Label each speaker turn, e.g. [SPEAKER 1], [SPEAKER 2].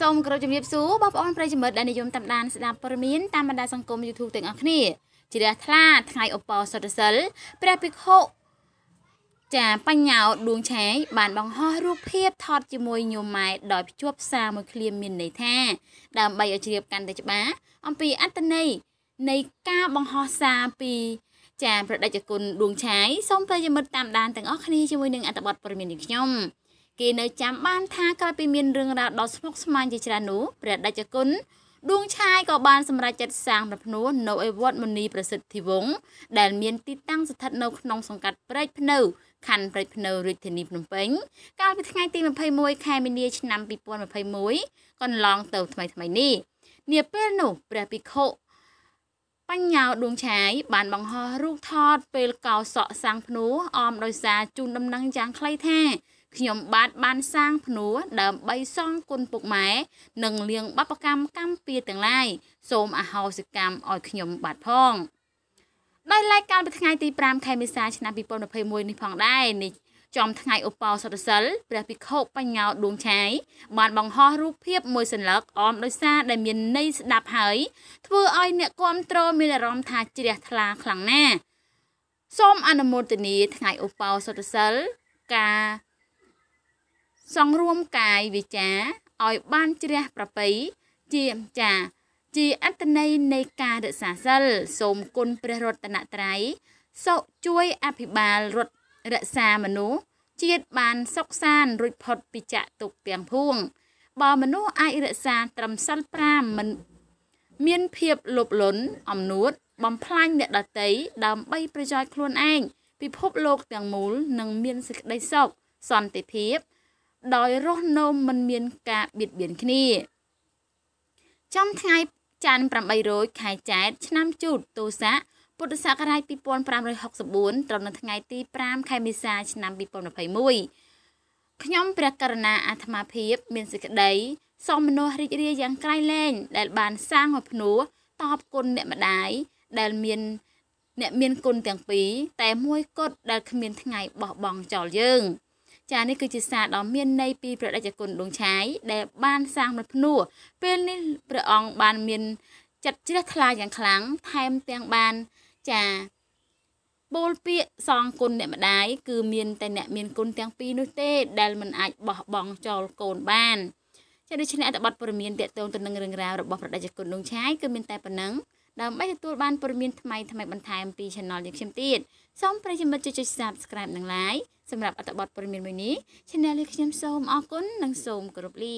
[SPEAKER 1] សូមគោរពជំរាបសួរបងប្អូនប្រិយមិត្តដែលនិយមតាមដានស្ដាប់ព័ត៌មានតាមបណ្ដាសង្គម YouTube ទាំងអស់គ្នាជ្រះថ្លាថ្ងៃឧបោសថសិលព្រះភិក្ខុចាបញ្ញោដួងឆែកបានបង្ហោះរូបភាព ថតជាមួយញោមម៉ែដោយភ្ជាប់សារមួយឃ្លាមានន័យថាដើម្បីឲ្យជ្រាបកាន់តែច្បាស់អំពីអត្តន័យនៃការបង្ហោះសារពី ចាប្រដេចគុណដួងឆាយសូមប្រិយមិត្តតាមដានទាំងអស់គ្នាជាមួយនឹងអត្តបទព័ត៌មាននេះខ្ញុំគេនៅចាំបានថាក្រោយពីមានរឿងរ៉ាវដ៏ស្មុគស្មាញជាច្រើននោះព្រះដេចគុណដួងឆាយក៏បានសម្រេចចិត្តសាងប្រភ្នូនៅឯវត្តមុនីប្រសិទ្ធិវង្សដែលមានទីតាំងស្ថិតនៅក្នុងសង្កាត់ព្រែកភ្នៅខណ្ឌព្រែកភ្នៅរាជធានីភ្នំពេញកាលពីថ្ងៃទី21ខែមីនាឆ្នាំ2021កន្លងទៅថ្មីថ្មីនេះនាពេលនោះព្រះភិក្ខុបញ្ញាដួងឆាយបានបង្ហោះរូបថតពេលកោសក់សាំងភ្នូអមដោយសារជូនដំណឹងយ៉ាងខ្លីថាខ្ញុំបាទបានសាងភ្នួរដើម្បីសងគុណពុកម៉ែនិងលៀងបបកម្មកម្មពីទាំងឡាយសូមអហោសិកម្មឲ្យខ្ញុំបាទផងដោយឡែកកាលពីថ្ងៃទី5ខែមេសាឆ្នាំ2021នេះផងដែរនេះចំថ្ងៃឧបោសថសិលព្រះភិក្ខុបញ្ញោដួងឆាយបានបង្ហោះរូបភាពមួយសន្លឹកអមដោយសារដែលមានន័យស្ដាប់ហើយធ្វើឲ្យអ្នកគាំទ្រមានអារម្មណ៍ថាជ្រះថ្លាខ្លាំងណាស់សូមអនុមោទនាថ្ងៃឧបោសថសិលការសង្រួមកាយវិចាឲ្យបានជ្រះប្រប្រៃជាម្ចាស់ជាអត្តន័យនៃការរក្សាសិលសូមគុណព្រះរតនត្រ័យសុខជួយអភិបាលរត់រក្សាមនុស្សជាតិបានសុខសានរួចផុតពីចាក់ទុកទាំងភួងបើមនុស្សអាចរក្សាត្រឹមសិល5មិនមានភាពលុបលន់អំនួតបំផ្លាញអ្នកដតីដើម្បីប្រយោជន៍ខ្លួនឯងពិភពលោកទាំងមូលនឹងមានសេចក្តីសុខសន្តិភាពដោយរស់នៅមិនមានការបៀតបៀនគ្នាចំថ្ងៃច័ន្ទ8រោចខែចែកឆ្នាំជូតទោស័កពុទ្ធសករាជ2564ត្រឹមនៅថ្ងៃ ទី5ខែមេសាឆ្នាំ2021ខ្ញុំ ព្រះករណា អាត្មាភាពមានសេចក្តីសូមមនោរីករាយយ៉ាងក្រៃលែងដែលបានសាងមកភ្នោះតបគុណអ្នកម្ដាយដែលមានអ្នកមានគុណទាំងពីរតែមួយគត់ដែល គ្មាន ថ្ងៃបោះបង់ចោលយើង។ចានេះគឺជាសារដ៏មានន័យពីព្រះរាជគុណដួងឆាយដែលបានសាងព្រះភ្នួរពេលនេះព្រះអង្គបានមានចិត្តជ្រះថ្លាយ៉ាងខ្លាំងថែមទាំងបានចាបូលពាកសងគុណអ្នកម្ដាយគឺមានតែអ្នកមានគុណទាំងពីរនោះទេដែលមិនអាចបោះបង់ចោលកូនបានចាដូច្នេះអត្ថបទព័ត៌មានទាក់ទងទៅនឹងរឿងរ៉ាវរបស់ប្រដាជគុណដងឆាយគឺមានតែប៉ុណ្ណឹងដើម្បីទទួលបានព័ត៌មានថ្មីថ្មីបន្ថែមពី Channel យើងខ្ញុំទៀតសូមប្រិយមិត្តជួយចុច Subscribe និង Like សម្រាប់អត្ថបទព័ត៌មានមួយនេះ Channel ខ្ញុំសូមអរគុណនិងសូមគោរពលា